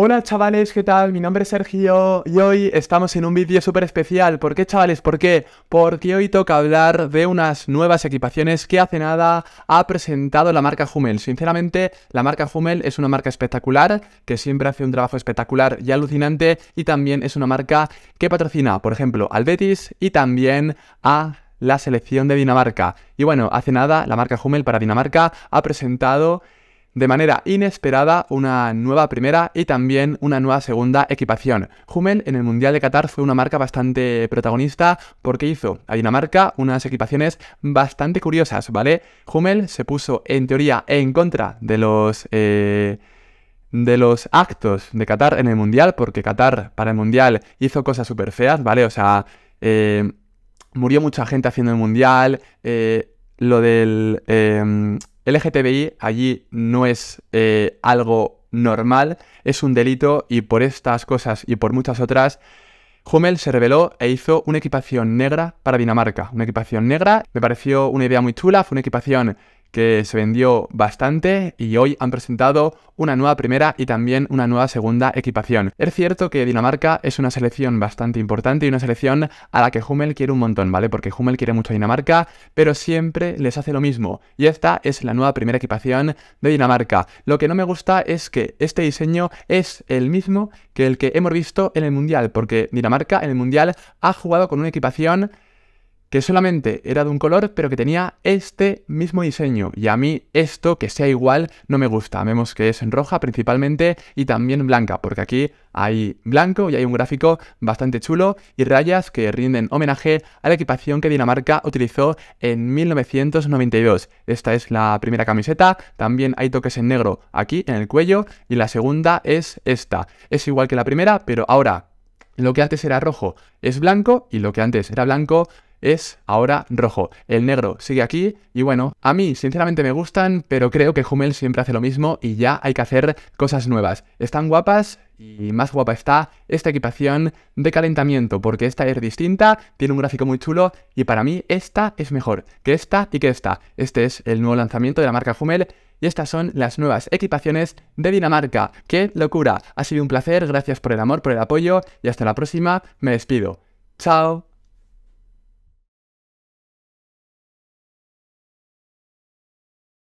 Hola chavales, ¿qué tal? Mi nombre es Sergio y hoy estamos en un vídeo súper especial. ¿Por qué chavales? ¿Por qué? Porque hoy toca hablar de unas nuevas equipaciones que hace nada ha presentado la marca Hummel. Sinceramente, la marca Hummel es una marca espectacular, que siempre hace un trabajo espectacular y alucinante y también es una marca que patrocina, por ejemplo, al Betis y también a la selección de Dinamarca. Y bueno, hace nada la marca Hummel para Dinamarca ha presentado de manera inesperada una nueva primera y también una nueva segunda equipación. Hummel en el Mundial de Qatar fue una marca bastante protagonista porque hizo a Dinamarca unas equipaciones bastante curiosas, ¿vale? Hummel se puso en teoría en contra de los... Eh, de los actos de Qatar en el Mundial, porque Qatar para el Mundial hizo cosas súper feas, ¿vale? O sea, eh, murió mucha gente haciendo el Mundial, eh, lo del... Em, LGTBI allí no es eh, algo normal, es un delito y por estas cosas y por muchas otras, Hummel se reveló e hizo una equipación negra para Dinamarca. Una equipación negra, me pareció una idea muy chula, fue una equipación que se vendió bastante y hoy han presentado una nueva primera y también una nueva segunda equipación. Es cierto que Dinamarca es una selección bastante importante y una selección a la que Hummel quiere un montón, ¿vale? Porque Hummel quiere mucho a Dinamarca, pero siempre les hace lo mismo. Y esta es la nueva primera equipación de Dinamarca. Lo que no me gusta es que este diseño es el mismo que el que hemos visto en el Mundial, porque Dinamarca en el Mundial ha jugado con una equipación que solamente era de un color, pero que tenía este mismo diseño. Y a mí esto, que sea igual, no me gusta. Vemos que es en roja principalmente y también blanca, porque aquí hay blanco y hay un gráfico bastante chulo y rayas que rinden homenaje a la equipación que Dinamarca utilizó en 1992. Esta es la primera camiseta, también hay toques en negro aquí en el cuello y la segunda es esta. Es igual que la primera, pero ahora lo que antes era rojo es blanco y lo que antes era blanco es ahora rojo. El negro sigue aquí y bueno, a mí sinceramente me gustan, pero creo que Hummel siempre hace lo mismo y ya hay que hacer cosas nuevas. Están guapas y más guapa está esta equipación de calentamiento, porque esta es distinta, tiene un gráfico muy chulo y para mí esta es mejor que esta y que esta. Este es el nuevo lanzamiento de la marca Hummel y estas son las nuevas equipaciones de Dinamarca. ¡Qué locura! Ha sido un placer, gracias por el amor, por el apoyo y hasta la próxima. Me despido. ¡Chao!